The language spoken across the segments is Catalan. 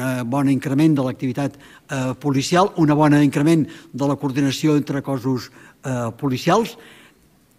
un bon increment de l'activitat eh, policial, un bon increment de la coordinació entre cossos eh, policials.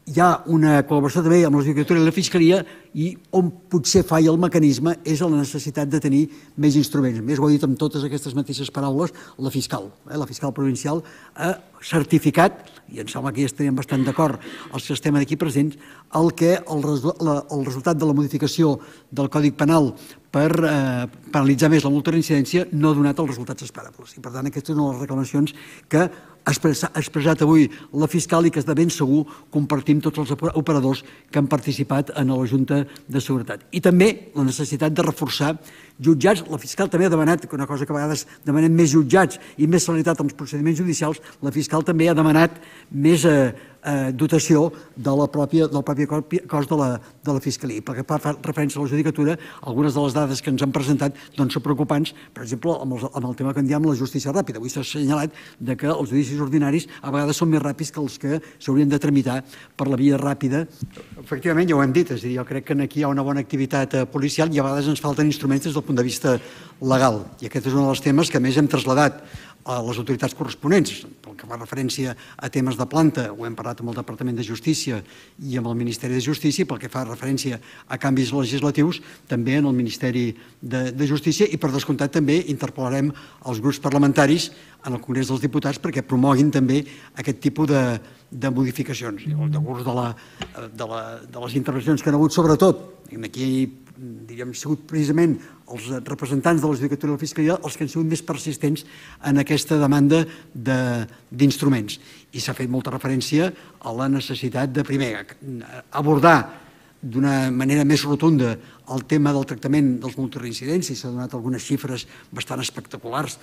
Hi ha una col·laboració també amb la Judicatura i la Fiscalia i on potser falla el mecanisme és la necessitat de tenir més instruments. A més, ho ha dit amb totes aquestes mateixes paraules la fiscal. Eh? La fiscal provincial ha certificat, i em sembla que ja estaríem bastant d'acord els que estem aquí presents, el que el, resu el resultat de la modificació del Codi Penal per eh, paralitzar més la multa de reincidència no ha donat els resultats esperables. I, per tant, aquestes són les reclamacions que ha expressat avui la fiscal i que de ben segur compartim tots els operadors que han participat en la Junta de Seguretat. I també la necessitat de reforçar jutjats, la fiscal també ha demanat, una cosa que a vegades demanem més jutjats i més celeritat als procediments judicials, la fiscal també ha demanat més eh, eh dotació de la pròpia, del propi cos de la, de la Fiscalia. Per pel que fa referència a la judicatura, algunes de les dades que ens han presentat doncs són preocupants, per exemple, amb, el tema que en diem la justícia ràpida. Avui s'ha assenyalat de que els judicis ordinaris a vegades són més ràpids que els que s'haurien de tramitar per la via ràpida Efectivament, ja ho hem dit, és a dir, jo crec que aquí hi ha una bona activitat eh, policial i a vegades ens falten instruments des del punt de vista legal. I aquest és un dels temes que més hem traslladat a les autoritats corresponents, pel que fa referència a temes de planta, ho hem parlat amb el Departament de Justícia i amb el Ministeri de Justícia, pel que fa referència a canvis legislatius, també en el Ministeri de, de Justícia, i per descomptat també interpel·larem els grups parlamentaris en el Congrés dels Diputats perquè promoguin també aquest tipus de, de modificacions, el decurs de, la, de, la, de les intervencions que han hagut, sobretot, aquí diríem, sigut precisament els representants de la judicatura de la Fiscalia els que han sigut més persistents en aquesta demanda d'instruments. De, I s'ha fet molta referència a la necessitat de, primer, abordar d'una manera més rotunda el tema del tractament dels multireincidents i s'ha donat algunes xifres bastant espectaculars